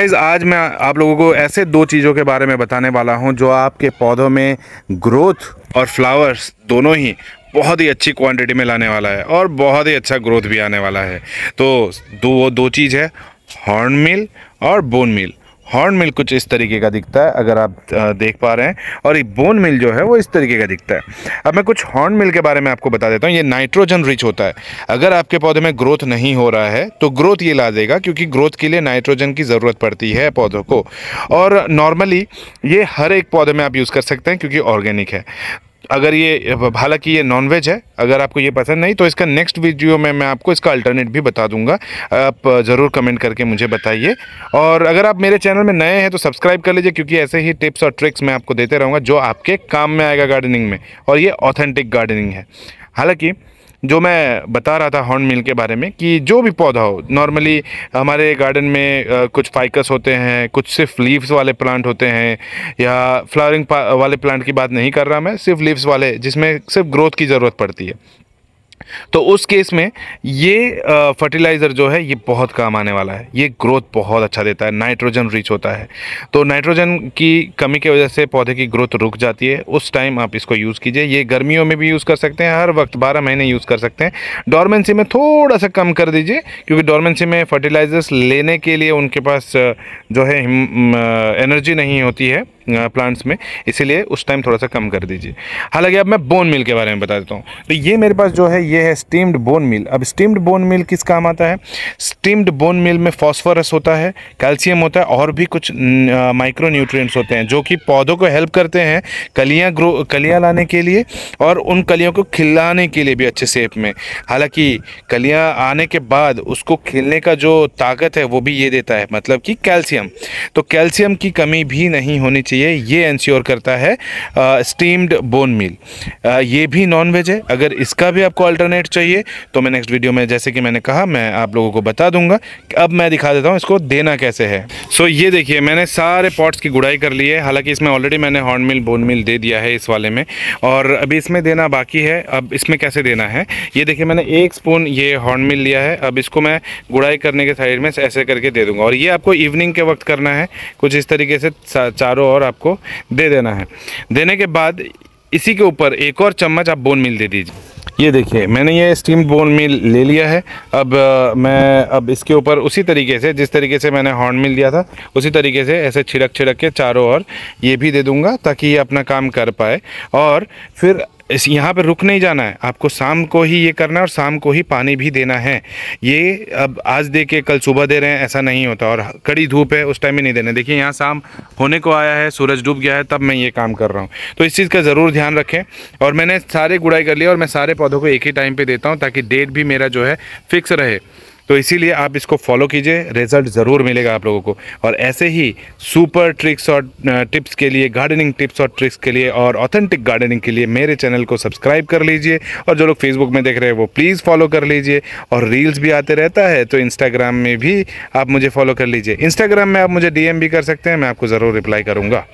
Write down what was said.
guys आज मैं आप लोगों को ऐसे दो चीज़ों के बारे में बताने वाला हूं जो आपके पौधों में ग्रोथ और फ्लावर्स दोनों ही बहुत ही अच्छी क्वांटिटी में लाने वाला है और बहुत ही अच्छा ग्रोथ भी आने वाला है तो दो वो दो चीज़ है हॉर्न मिल और बोन मिल हॉर्न मिल कुछ इस तरीके का दिखता है अगर आप देख पा रहे हैं और ये बोन मिल जो है वो इस तरीके का दिखता है अब मैं कुछ हॉर्न मिल के बारे में आपको बता देता हूँ ये नाइट्रोजन रिच होता है अगर आपके पौधे में ग्रोथ नहीं हो रहा है तो ग्रोथ ये ला देगा क्योंकि ग्रोथ के लिए नाइट्रोजन की ज़रूरत पड़ती है पौधों को और नॉर्मली ये हर एक पौधे में आप यूज़ कर सकते हैं क्योंकि ऑर्गेनिक है अगर ये हालांकि ये नॉनवेज है अगर आपको ये पसंद नहीं तो इसका नेक्स्ट वीडियो में मैं आपको इसका अल्टरनेट भी बता दूंगा आप ज़रूर कमेंट करके मुझे बताइए और अगर आप मेरे चैनल में नए हैं तो सब्सक्राइब कर लीजिए क्योंकि ऐसे ही टिप्स और ट्रिक्स मैं आपको देते रहूँगा जो आपके काम में आएगा गार्डनिंग में और ये ऑथेंटिक गार्डनिंग है हालाँकि जो मैं बता रहा था हॉर्न मिल के बारे में कि जो भी पौधा हो नॉर्मली हमारे गार्डन में कुछ फाइकस होते हैं कुछ सिर्फ लीव्स वाले प्लांट होते हैं या फ्लावरिंग वाले प्लांट की बात नहीं कर रहा मैं सिर्फ लीव्स वाले जिसमें सिर्फ ग्रोथ की ज़रूरत पड़ती है तो उस केस में ये फर्टिलाइज़र जो है ये बहुत काम आने वाला है ये ग्रोथ बहुत अच्छा देता है नाइट्रोजन रिच होता है तो नाइट्रोजन की कमी की वजह से पौधे की ग्रोथ रुक जाती है उस टाइम आप इसको यूज़ कीजिए ये गर्मियों में भी यूज़ कर सकते हैं हर वक्त बारह महीने यूज़ कर सकते हैं डॉर्मेंसी में थोड़ा सा कम कर दीजिए क्योंकि डॉर्मेंसी में फर्टिलाइज़र्स लेने के लिए उनके पास जो है एनर्जी नहीं होती है प्लांट्स में इसीलिए उस टाइम थोड़ा सा कम कर दीजिए हालांकि अब मैं बोन मिल के बारे में बता देता हूँ तो ये मेरे पास जो है ये है स्टीम्ड बोन मिल अब स्टीम्ड बोन मिल किस काम आता है स्टीम्ड बोन मिल में फॉस्फोरस होता है कैल्शियम होता है और भी कुछ माइक्रो न्यूट्रिएंट्स होते हैं जो कि पौधों को हेल्प करते हैं कलियाँ ग्रो कलियाँ लाने के लिए और उन कलियों को खिलाने के लिए भी अच्छे सेप में हालांकि कलियाँ आने के बाद उसको खिलने का जो ताकत है वो भी ये देता है मतलब कि कैल्शियम तो कैल्शियम की कमी भी नहीं होनी चाहिए चाहिए ये इंश्योर करता है स्टीम्ड बोन मील ये भी नॉन वेज है अगर इसका भी आपको अल्टरनेट चाहिए तो मैं नेक्स्ट वीडियो में जैसे कि मैंने कहा मैं आप लोगों को बता दूंगा अब मैं दिखा देता हूँ इसको देना कैसे है सो so, ये देखिए मैंने सारे पॉट्स की गुड़ाई कर ली है हालांकि इसमें ऑलरेडी मैंने हॉर्न मिल बोन मिल दे दिया है इस वाले में और अभी इसमें देना बाकी है अब इसमें कैसे देना है ये देखिए मैंने एक स्पून ये हॉर्न मिल लिया है अब इसको मैं गुड़ाई करने के साइड में ऐसे करके दे दूंगा और ये आपको इवनिंग के वक्त करना है कुछ इस तरीके से चारों ओर आपको दे देना है देने के बाद इसी के ऊपर एक और चम्मच आप बोन मिल दे दीजिए ये देखिए मैंने ये स्टीम बोन मिल ले लिया है अब आ, मैं अब इसके ऊपर उसी तरीके से जिस तरीके से मैंने हॉर्न मिल दिया था उसी तरीके से ऐसे छिड़क छिड़क के चारों ओर ये भी दे दूंगा ताकि ये अपना काम कर पाए और फिर इस यहाँ पर रुक नहीं जाना है आपको शाम को ही ये करना है और शाम को ही पानी भी देना है ये अब आज दे के कल सुबह दे रहे हैं ऐसा नहीं होता और कड़ी धूप है उस टाइम ही नहीं देना देखिए यहाँ शाम होने को आया है सूरज डूब गया है तब मैं ये काम कर रहा हूँ तो इस चीज़ का ज़रूर ध्यान रखें और मैंने सारे गुड़ाई कर लिया और मैं सारे पौधों को एक ही टाइम पर देता हूँ ताकि डेट भी मेरा जो है फिक्स रहे तो इसीलिए आप इसको फॉलो कीजिए रिजल्ट ज़रूर मिलेगा आप लोगों को और ऐसे ही सुपर ट्रिक्स और टिप्स के लिए गार्डनिंग टिप्स और ट्रिक्स के लिए और ऑथेंटिक गार्डनिंग के लिए मेरे चैनल को सब्सक्राइब कर लीजिए और जो लोग फेसबुक में देख रहे हैं वो प्लीज़ फॉलो कर लीजिए और रील्स भी आते रहता है तो इंस्टाग्राम में भी आप मुझे फॉलो कर लीजिए इंस्टाग्राम में आप मुझे डी भी कर सकते हैं मैं आपको ज़रूर रिप्लाई करूँगा